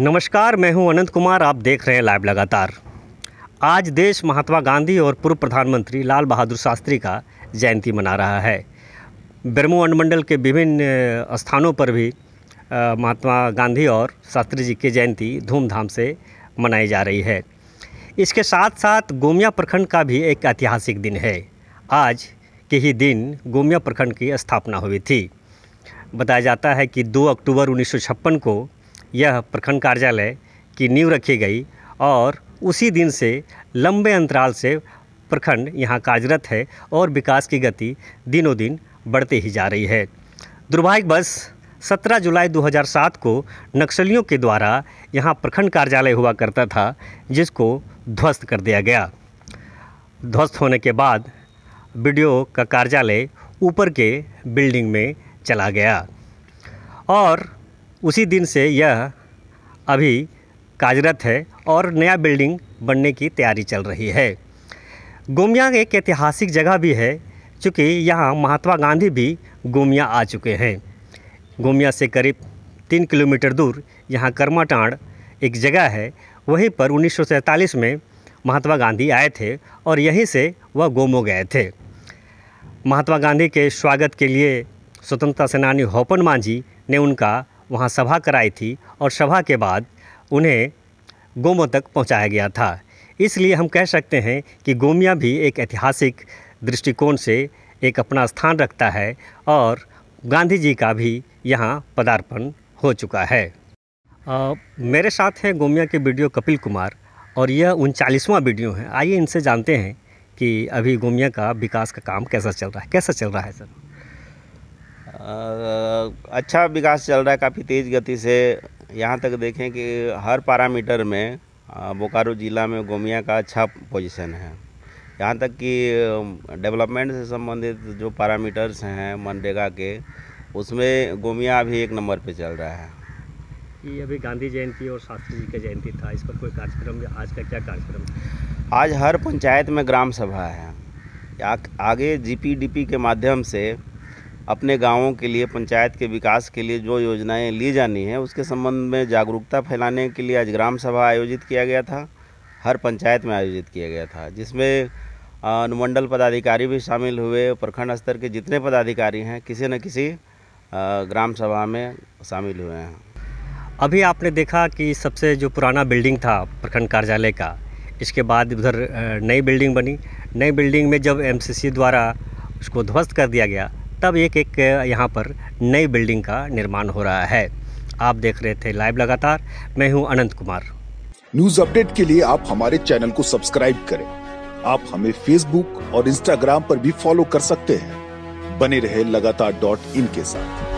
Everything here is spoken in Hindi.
नमस्कार मैं हूं अनंत कुमार आप देख रहे हैं लाइव लगातार आज देश महात्मा गांधी और पूर्व प्रधानमंत्री लाल बहादुर शास्त्री का जयंती मना रहा है ब्रह्मो अनुमंडल के विभिन्न स्थानों पर भी महात्मा गांधी और शास्त्री जी की जयंती धूमधाम से मनाई जा रही है इसके साथ साथ गोमिया प्रखंड का भी एक ऐतिहासिक दिन है आज के ही दिन गोमिया प्रखंड की स्थापना हुई थी बताया जाता है कि 2 अक्टूबर 1956 को यह प्रखंड कार्यालय की नींव रखी गई और उसी दिन से लंबे अंतराल से प्रखंड यहाँ कार्यरत है और विकास की गति दिनों दिन बढ़ते ही जा रही है दुर्भाग्यवश 17 जुलाई 2007 को नक्सलियों के द्वारा यहाँ प्रखंड कार्यालय हुआ करता था जिसको ध्वस्त कर दिया गया ध्वस्त होने के बाद वीडियो का कार्यालय ऊपर के बिल्डिंग में चला गया और उसी दिन से यह अभी कार्यरत है और नया बिल्डिंग बनने की तैयारी चल रही है गोमियांग एक ऐतिहासिक जगह भी है चूँकि यहाँ महात्मा गांधी भी गोमिया आ चुके हैं गोमिया से करीब तीन किलोमीटर दूर यहाँ कर्माटांड एक जगह है वहीं पर उन्नीस में महात्मा गांधी आए थे और यहीं से वह गोमो गए थे महात्मा गांधी के स्वागत के लिए स्वतंत्रता सेनानी होपन मांझी ने उनका वहाँ सभा कराई थी और सभा के बाद उन्हें गोमो तक पहुँचाया गया था इसलिए हम कह सकते हैं कि गोमिया भी एक ऐतिहासिक दृष्टिकोण से एक अपना स्थान रखता है और गांधी जी का भी यहाँ पदार्पण हो चुका है आ, मेरे साथ हैं गोमिया के वीडियो कपिल कुमार और यह उनचालीसवां वीडियो है आइए इनसे जानते हैं कि अभी गोमिया का विकास का काम कैसा चल रहा है कैसा चल रहा है सर अच्छा विकास चल रहा है काफ़ी तेज़ गति से यहाँ तक देखें कि हर पैरामीटर में बोकारो ज़िला में गोमिया का अच्छा पोजीशन है यहाँ तक कि डेवलपमेंट से संबंधित जो पैरामीटर्स हैं मनरेगा के उसमें गोमिया अभी एक नंबर पे चल रहा है ये अभी गांधी जयंती और शास्त्री जी का जयंती था इस पर कोई कार्यक्रम आज का क्या कार्यक्रम आज हर पंचायत में ग्राम सभा है आगे जी के माध्यम से अपने गांवों के लिए पंचायत के विकास के लिए जो योजनाएं ली जानी हैं उसके संबंध में जागरूकता फैलाने के लिए आज ग्राम सभा आयोजित किया गया था हर पंचायत में आयोजित किया गया था जिसमें अनुमंडल पदाधिकारी भी शामिल हुए प्रखंड स्तर के जितने पदाधिकारी हैं किसी न किसी ग्राम सभा में शामिल हुए हैं अभी आपने देखा कि सबसे जो पुराना बिल्डिंग था प्रखंड कार्यालय का इसके बाद उधर नई बिल्डिंग बनी नई बिल्डिंग में जब एमसीसी द्वारा उसको ध्वस्त कर दिया गया तब एक एक यहाँ पर नई बिल्डिंग का निर्माण हो रहा है आप देख रहे थे लाइव लगातार मैं हूँ अनंत कुमार न्यूज अपडेट के लिए आप हमारे चैनल को सब्सक्राइब करें आप हमें फेसबुक और इंस्टाग्राम पर भी फॉलो कर सकते हैं बने रहे लगातार डॉट इन के साथ